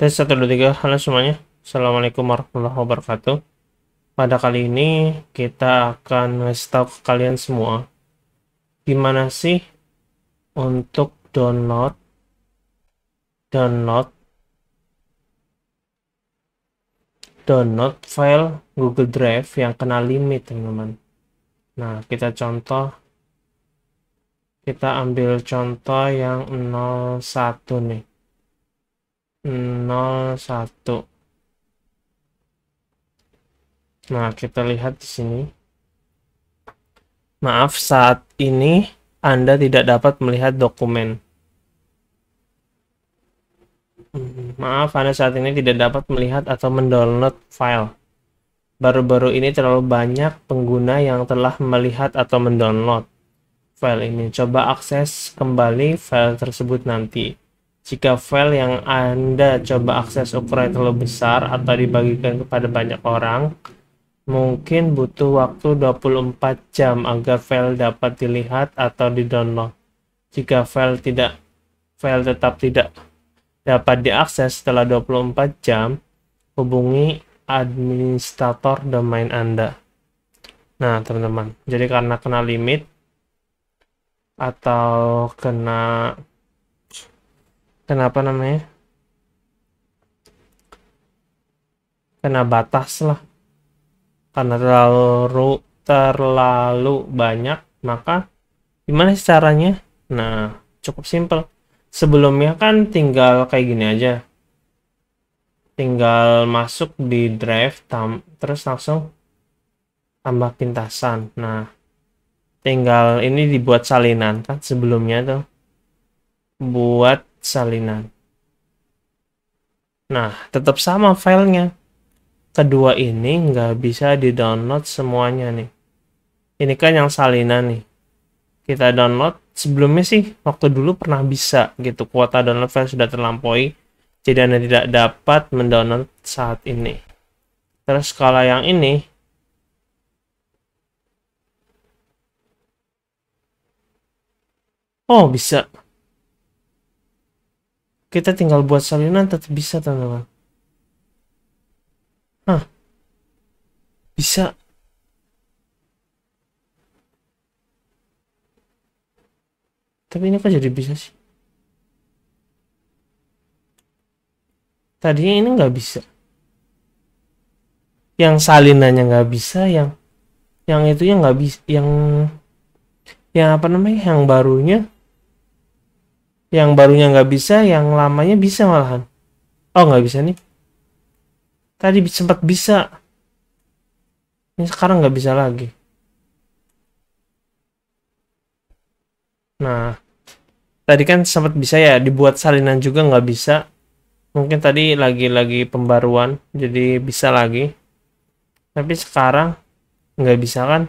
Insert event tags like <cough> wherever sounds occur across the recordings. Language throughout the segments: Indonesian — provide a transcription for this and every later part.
Tes 1, 2, 3, halo semuanya. Assalamualaikum warahmatullahi wabarakatuh. Pada kali ini kita akan ngasih tau kalian semua gimana sih untuk download download download file Google Drive yang kena limit teman-teman. Nah kita contoh kita ambil contoh yang 01 nih 01 Nah, kita lihat di sini. Maaf, saat ini Anda tidak dapat melihat dokumen. Maaf, Anda saat ini tidak dapat melihat atau mendownload file. Baru-baru ini terlalu banyak pengguna yang telah melihat atau mendownload file ini. Coba akses kembali file tersebut nanti. Jika file yang Anda coba akses ukurannya terlalu besar atau dibagikan kepada banyak orang, mungkin butuh waktu 24 jam agar file dapat dilihat atau didownload. Jika file tidak file tetap tidak dapat diakses setelah 24 jam, hubungi administrator domain Anda. Nah, teman-teman, jadi karena kena limit atau kena kenapa namanya kena batas lah karena terlalu terlalu banyak maka gimana sih caranya nah cukup simple sebelumnya kan tinggal kayak gini aja tinggal masuk di drive tam terus langsung tambah pintasan nah tinggal ini dibuat salinan kan sebelumnya tuh buat salinan. Nah, tetap sama filenya. Kedua ini nggak bisa di-download semuanya nih. Ini kan yang salinan nih. Kita download, sebelumnya sih waktu dulu pernah bisa gitu. Kuota download file sudah terlampaui, jadi Anda tidak dapat mendownload saat ini. Terus kalau yang ini, oh bisa kita tinggal buat salinan tetap bisa teman-teman Hah. bisa tapi ini kok jadi bisa sih tadinya ini nggak bisa yang salinannya nggak bisa yang yang itu yang nggak bisa yang yang apa namanya yang barunya yang barunya nggak bisa yang lamanya bisa malahan oh nggak bisa nih tadi sempat bisa ini sekarang nggak bisa lagi nah tadi kan sempat bisa ya dibuat salinan juga nggak bisa mungkin tadi lagi-lagi pembaruan jadi bisa lagi tapi sekarang nggak bisa kan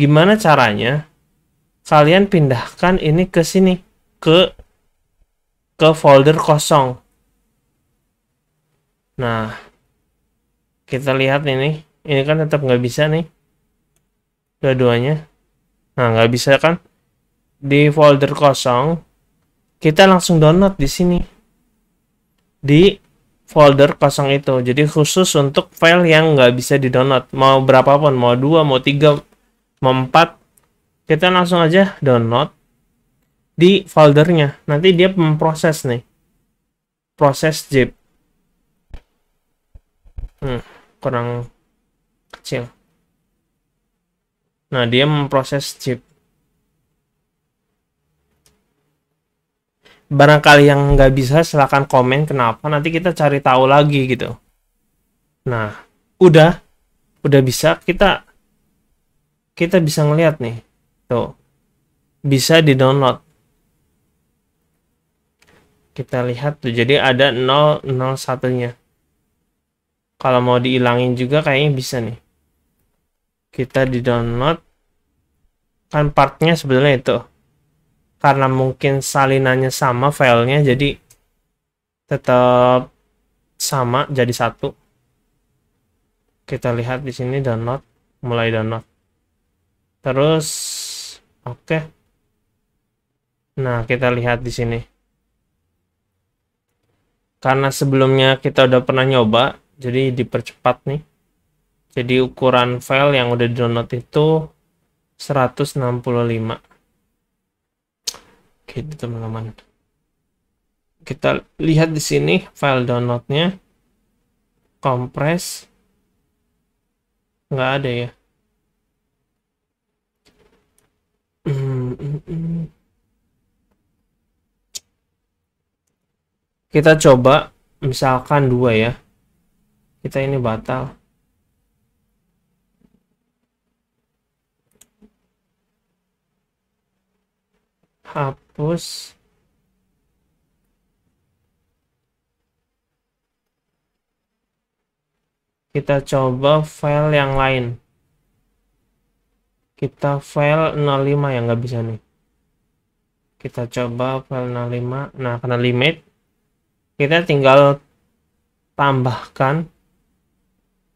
gimana caranya kalian pindahkan ini ke sini ke ke folder kosong. Nah, kita lihat ini. Ini kan tetap nggak bisa nih. Dua-duanya. Nah, nggak bisa kan. Di folder kosong, kita langsung download di sini. Di folder kosong itu. Jadi khusus untuk file yang nggak bisa di-download. Mau berapapun, mau 2, mau 3, mau 4. Kita langsung aja download di foldernya. Nanti dia memproses nih. Proses zip. Hmm, kurang kecil. Nah, dia memproses zip. Barangkali yang nggak bisa silahkan komen kenapa. Nanti kita cari tahu lagi gitu. Nah, udah. Udah bisa kita kita bisa ngelihat nih. Tuh. Bisa di-download kita lihat tuh jadi ada 001-nya kalau mau diilangin juga kayaknya bisa nih kita di download kan partnya sebenarnya itu karena mungkin salinannya sama filenya jadi tetap sama jadi satu kita lihat di sini download mulai download terus oke okay. nah kita lihat di sini karena sebelumnya kita udah pernah nyoba jadi dipercepat nih jadi ukuran file yang udah di download itu 165 gitu teman-teman kita lihat di sini file downloadnya kompres, nggak ada ya <clears throat> hmm, hmm, hmm. kita coba misalkan dua ya kita ini batal hapus kita coba file yang lain kita file 05 yang nggak bisa nih kita coba file 05 nah karena limit kita tinggal tambahkan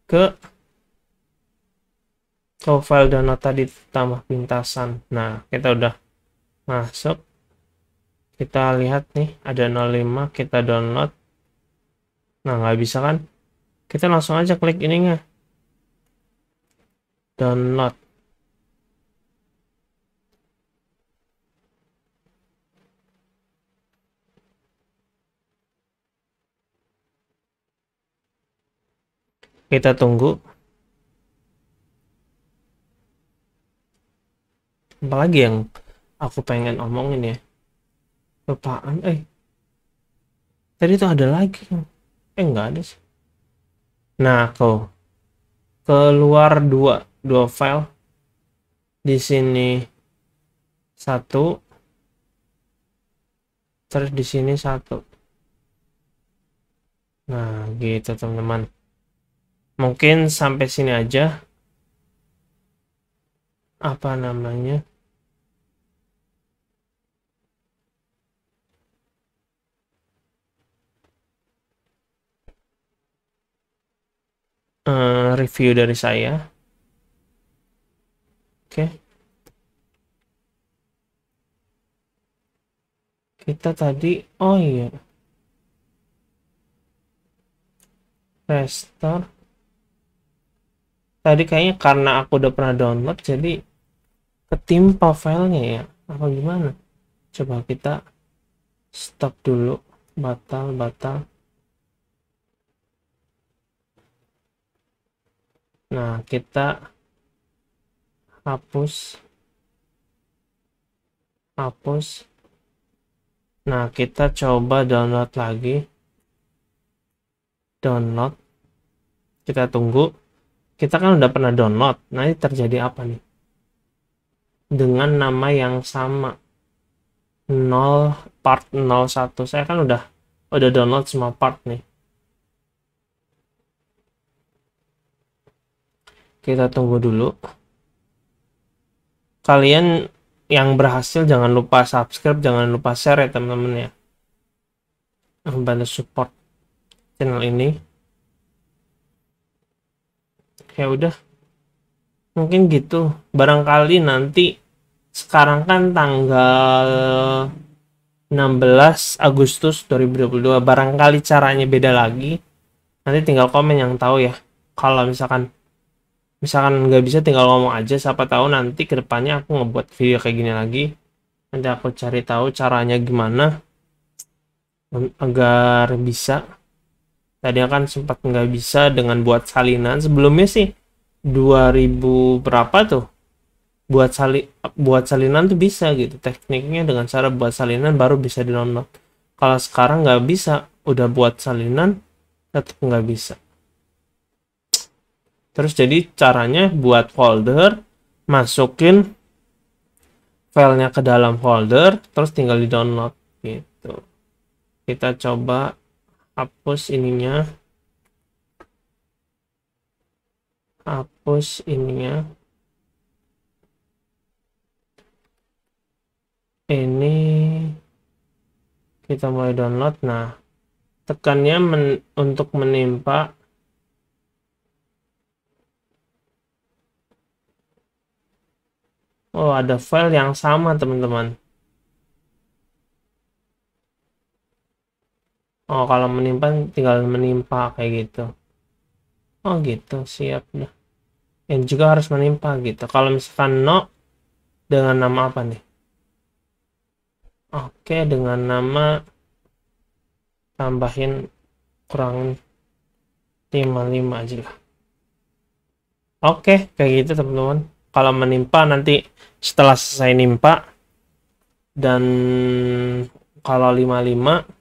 ke profile file download tadi tambah pintasan nah kita udah masuk kita lihat nih ada 05 kita download nah nggak bisa kan kita langsung aja klik ininya download Kita tunggu. apalagi yang aku pengen omongin ya? Lupaan, eh. Tadi tuh ada lagi. Eh, enggak ada sih. Nah, kau keluar dua, dua file. Di sini satu, terus di sini satu. Nah, gitu teman-teman mungkin sampai sini aja apa namanya uh, review dari saya oke okay. kita tadi oh iya restore tadi kayaknya karena aku udah pernah download jadi ketimpa filenya ya apa gimana coba kita stop dulu batal batal nah kita hapus hapus nah kita coba download lagi download kita tunggu kita kan udah pernah download nanti terjadi apa nih dengan nama yang sama 0 part 01 saya kan udah udah download semua part nih kita tunggu dulu kalian yang berhasil jangan lupa subscribe jangan lupa share ya teman-teman ya membantu support channel ini ya udah mungkin gitu barangkali nanti sekarang kan tanggal 16 Agustus 2022 barangkali caranya beda lagi nanti tinggal komen yang tahu ya kalau misalkan misalkan nggak bisa tinggal ngomong aja siapa tahu nanti kedepannya aku ngebuat video kayak gini lagi nanti aku cari tahu caranya gimana agar bisa Tadi kan sempat nggak bisa dengan buat salinan. Sebelumnya sih 2000 berapa tuh? Buat sali buat salinan tuh bisa gitu. Tekniknya dengan cara buat salinan baru bisa di download. Kalau sekarang nggak bisa, udah buat salinan tetap nggak bisa. Terus jadi caranya buat folder, masukin filenya ke dalam folder, terus tinggal di download gitu. Kita coba hapus ininya hapus ininya ini kita mulai download nah tekannya men untuk menimpa Oh, ada file yang sama, teman-teman. oh kalau menimpa tinggal menimpa kayak gitu oh gitu siap dah yang juga harus menimpa gitu kalau misalkan no dengan nama apa nih oke dengan nama tambahin kurang 55 aja lah oke kayak gitu teman-teman kalau menimpa nanti setelah selesai nimpa dan kalau 55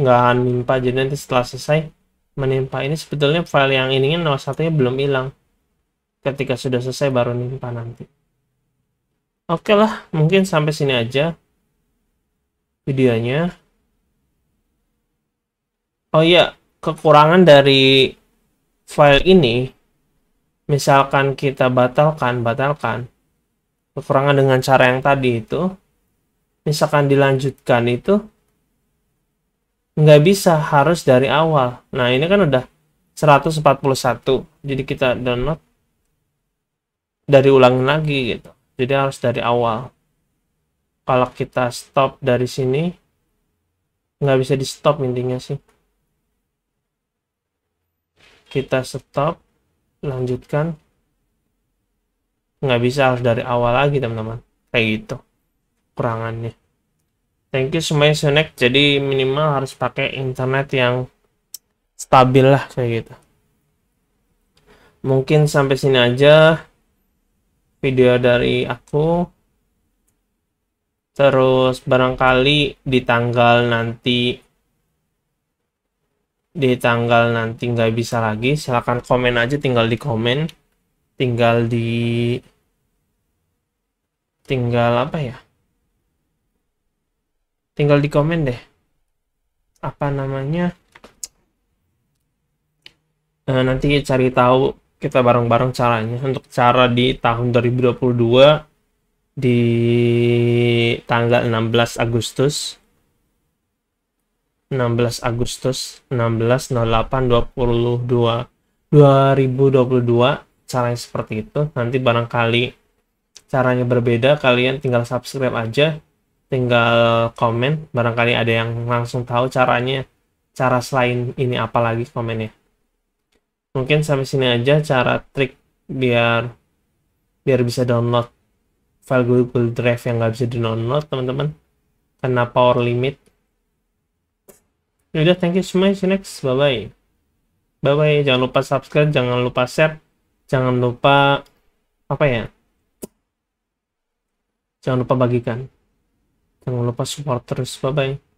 nggak menimpa jadi nanti setelah selesai menimpa ini sebetulnya file yang ini nol satunya belum hilang ketika sudah selesai baru menimpa nanti oke lah mungkin sampai sini aja videonya oh iya kekurangan dari file ini misalkan kita batalkan batalkan kekurangan dengan cara yang tadi itu misalkan dilanjutkan itu nggak bisa harus dari awal nah ini kan udah 141 jadi kita download dari ulang lagi gitu jadi harus dari awal kalau kita stop dari sini nggak bisa di stop intinya sih kita stop lanjutkan nggak bisa harus dari awal lagi teman-teman kayak gitu kurangannya thank you semuanya snack jadi minimal harus pakai internet yang stabil lah kayak gitu mungkin sampai sini aja video dari aku terus barangkali di tanggal nanti di tanggal nanti nggak bisa lagi silahkan komen aja tinggal di komen tinggal di tinggal apa ya tinggal di komen deh apa namanya nah, nanti cari tahu kita bareng-bareng caranya untuk cara di tahun 2022 di tanggal 16 Agustus 16 Agustus 1608 22 2022 caranya seperti itu nanti barangkali caranya berbeda kalian tinggal subscribe aja tinggal komen barangkali ada yang langsung tahu caranya cara selain ini apalagi lagi komennya mungkin sampai sini aja cara trik biar biar bisa download file Google Drive yang nggak bisa di download teman-teman karena power limit yaudah thank you semua see you next bye bye bye bye jangan lupa subscribe jangan lupa share jangan lupa apa ya jangan lupa bagikan Jangan lupa support terus. Bye-bye.